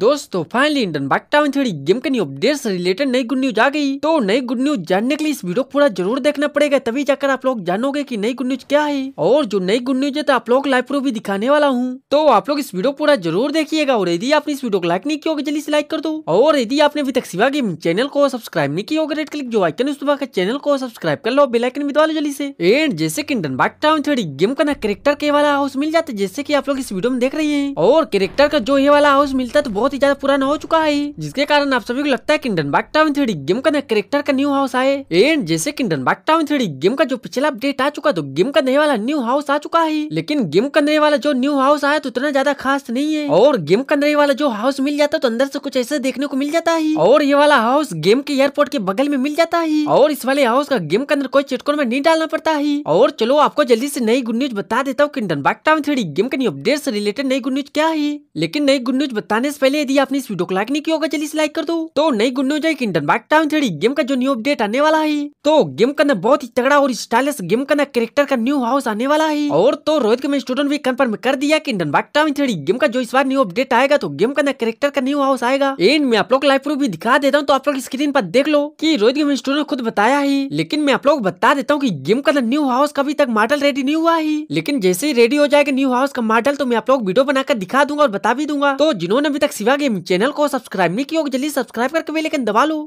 दोस्तों finally Indian back town थोड़ी game के न्यू अपडेट से रिलेटेड नई गुड न्यूज आ गई तो नई गुड न्यूज जानने के लिए इस वीडियो को पूरा जरूर देखना पड़ेगा तभी जाकर आप लोग जानोगे कि नई गुड न्यूज क्या है और जो नई गुड न्यूज है तो आप लोग लाइव प्रूफ भी दिखाने वाला हूँ तो आप लोग इस वीडियो पूरा जरूर देखिएगा और यदि आपने इस वीडियो को लाइक नहीं किया जल्दी से लाइक कर दो और यदि आपने अभी तक सिवा गेम चैनल को सब्सक्राइब नहीं किया रेड क्लिक जो आइकन उस चैनल को सब्सक्राइब कर लो बेलाइकन भी दबा लो जल्दी से एंड जैसे की इंडन बैक टाउन थोड़ी गेम का ना कैरेक्टर के वाला हाउस मिल जाता है जैसे की आप लोग इस वीडियो में देख रहे हैं और कैरेक्टर का जो ये वाला हाउस मिलता है तो बहुत ही ज्यादा पुराना हो चुका है जिसके कारण आप सभी को लगता है किंडन बाग टाउन थ्री गेम का नया करेक्टर का न्यू हाउस आए एंड जैसे किंडन बाग टाउन थ्री गेम का जो पिछला अपडेट आ चुका तो गेम का नए वाला न्यू हाउस आ चुका है लेकिन गेम का नए वाला जो न्यू हाउस आया तो इतना ज्यादा खास नहीं है और गेम का नए वाला जो हाउस मिल जाता तो अंदर से कुछ ऐसे देखने को मिल जाता है और ये वाला हाउस गेम के एयरपोर्ट के बगल में मिल जाता है और इस वाले हाउस का गेम के अंदर कोई चिटकोन में नहीं डालना पड़ता है और चलो आपको जल्दी से नई गुड न्यूज बता देता हूँ किंडन बाग टाउन थ्री गेम के न्यू अपडेट से रिलेटेड नई गुड न्यूज क्या है लेकिन नई गुड न्यूज बताने से पहले पहले यदि आपने इस वीडियो को लाइक नहीं किया होगा जल्दी से लाइक कर दो तो नई गुड न्यूज है गेम का जो न्यू अपडेट आने वाला है तो गेम का ना बहुत ही तगड़ा और स्टाइलिश गेम का ना कैरेक्टर का न्यू हाउस आने वाला है और तो रोहित के मैं स्टूडेंट भी कन्फर्म कर दिया की Indian back town three game का जो इस बार न्यू अपडेट आएगा तो गेम का ना कैरेक्टर का न्यू हाउस आएगा एंड मैं आप लोग लाइव प्रूफ भी दिखा देता हूँ तो आप लोग स्क्रीन पर देख लो की रोहित के स्टूडेंट खुद बताया है लेकिन मैं आप लोग बता देता हूँ की गेम का ना न्यू हाउस अभी तक मॉडल रेडी नहीं हुआ है लेकिन जैसे ही रेडी हो जाएगा न्यू हाउस का मॉडल तो मैं आप लोग वीडियो बनाकर दिखा दूंगा और बता भी दूंगा तो जिन्होंने अभी तक तक सिवा गेम चैनल को सब्सक्राइब नहीं किया जल्दी सब्सक्राइब करके बेल आइकन दबा लो